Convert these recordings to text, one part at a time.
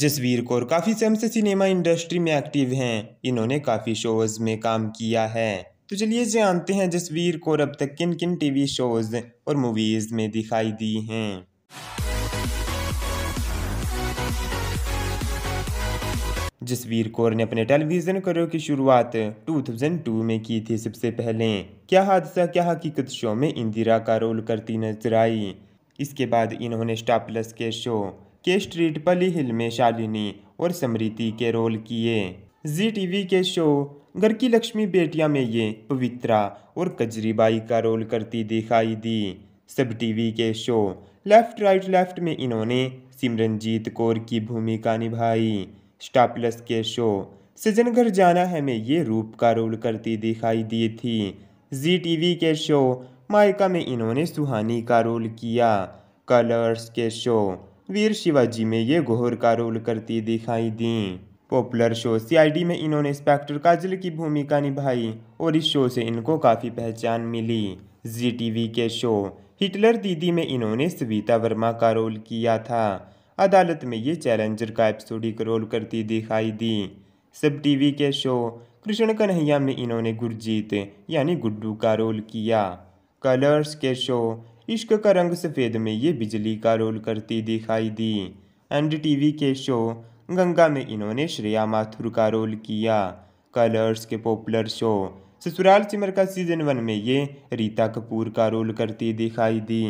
जसवीर कौर काफ़ी समय से सिनेमा इंडस्ट्री में एक्टिव हैं इन्होंने काफ़ी शोज़ में काम किया है तो चलिए जानते हैं जसवीर कौर अब तक किन किन टीवी शोज़ और मूवीज़ में दिखाई दी हैं जसवीर कौर ने अपने टेलीविज़न करियर की शुरुआत 2002 में की थी सबसे पहले क्या हादसा क्या हकीकत शो में इंदिरा का रोल करती नजर आई इसके बाद इन्होंने स्टार प्लस के शो के स्ट्रीट पली हिल में शालिनी और समृति के रोल किए जी टीवी के शो घर की लक्ष्मी बेटिया में ये पवित्रा और कजरीबाई का रोल करती दिखाई दी सब टीवी के शो लेफ्ट राइट लेफ्ट में इन्होंने सिमरनजीत कौर की भूमिका निभाई स्टार प्लस के शो सजन घर जाना है में ये रूप का रोल करती दिखाई दी थी जी टीवी के शो मायका में इन्होंने सुहानी का रोल किया कलर्स के शो वीर शिवाजी में ये गोहर का रोल करती दिखाई दी पॉपुलर शो सीआईडी में इन्होंने इंस्पेक्टर काजल की भूमिका निभाई और इस शो से इनको काफ़ी पहचान मिली जी टीवी के शो हिटलर दीदी में इन्होंने सविता वर्मा का रोल किया था अदालत में ये चैलेंजर का एपिसोडिक रोल करती दिखाई दी सब टीवी के शो कृष्ण कन्हैया में इन्होंने गुरजीत यानी गुड्डू का रोल किया कलर्स के शो इश्क का रंग सफ़ेद में ये बिजली का रोल करती दिखाई दी एंड टीवी के शो गंगा में इन्होंने श्रेया माथुर का रोल किया कलर्स के पॉपुलर शो ससुराल सिमर का सीजन वन में ये रीता कपूर का रोल करती दिखाई दी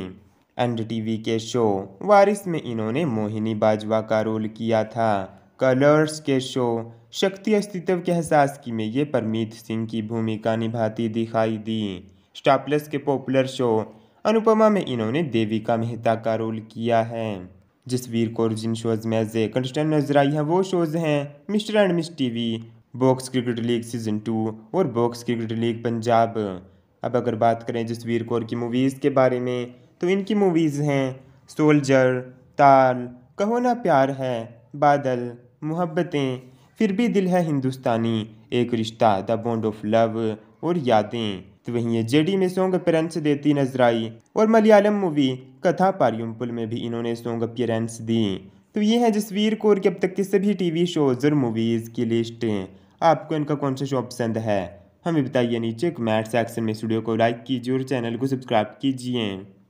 एंड टीवी के शो वारिस में इन्होंने मोहिनी बाजवा का रोल किया था कलर्स के शो शक्ति अस्तित्व के एहसास की में ये परमीत सिंह की भूमिका निभाती दिखाई दी स्टापलस के पॉपुलर शो अनुपमा में इन्होंने देविका मेहता का रोल किया है जिस वीर को जिन शोज में एज ए कंटेस्टेंट नजर आई हैं वो शोज हैं Mister and Miss TV Box Cricket League season two और बॉक्स क्रिकेट लीग पंजाब अब अगर बात करें जसवीर कौर की मूवीज़ के बारे में तो इनकी मूवीज़ हैं सोल्जर ताल कहो ना प्यार है बादल मोहब्बतें फिर भी दिल है हिंदुस्तानी एक रिश्ता द बॉन्ड ऑफ लव और यादें तो वहीं जे जेडी में सोंग अपेरेंस देती नजर आई और मलयालम मूवी कथा पारियम्पुल में भी इन्होंने सोंग अपियरेंस दी तो ये है जसवीर कौर की अब तक के सभी टीवी शोज और मूवीज़ की लिस्ट आपको इनका कौन सा शो पसंद है हमें बताइए नीचे कमेंट सेक्शन में स्टूडियो को लाइक कीजिए और चैनल को सब्सक्राइब कीजिए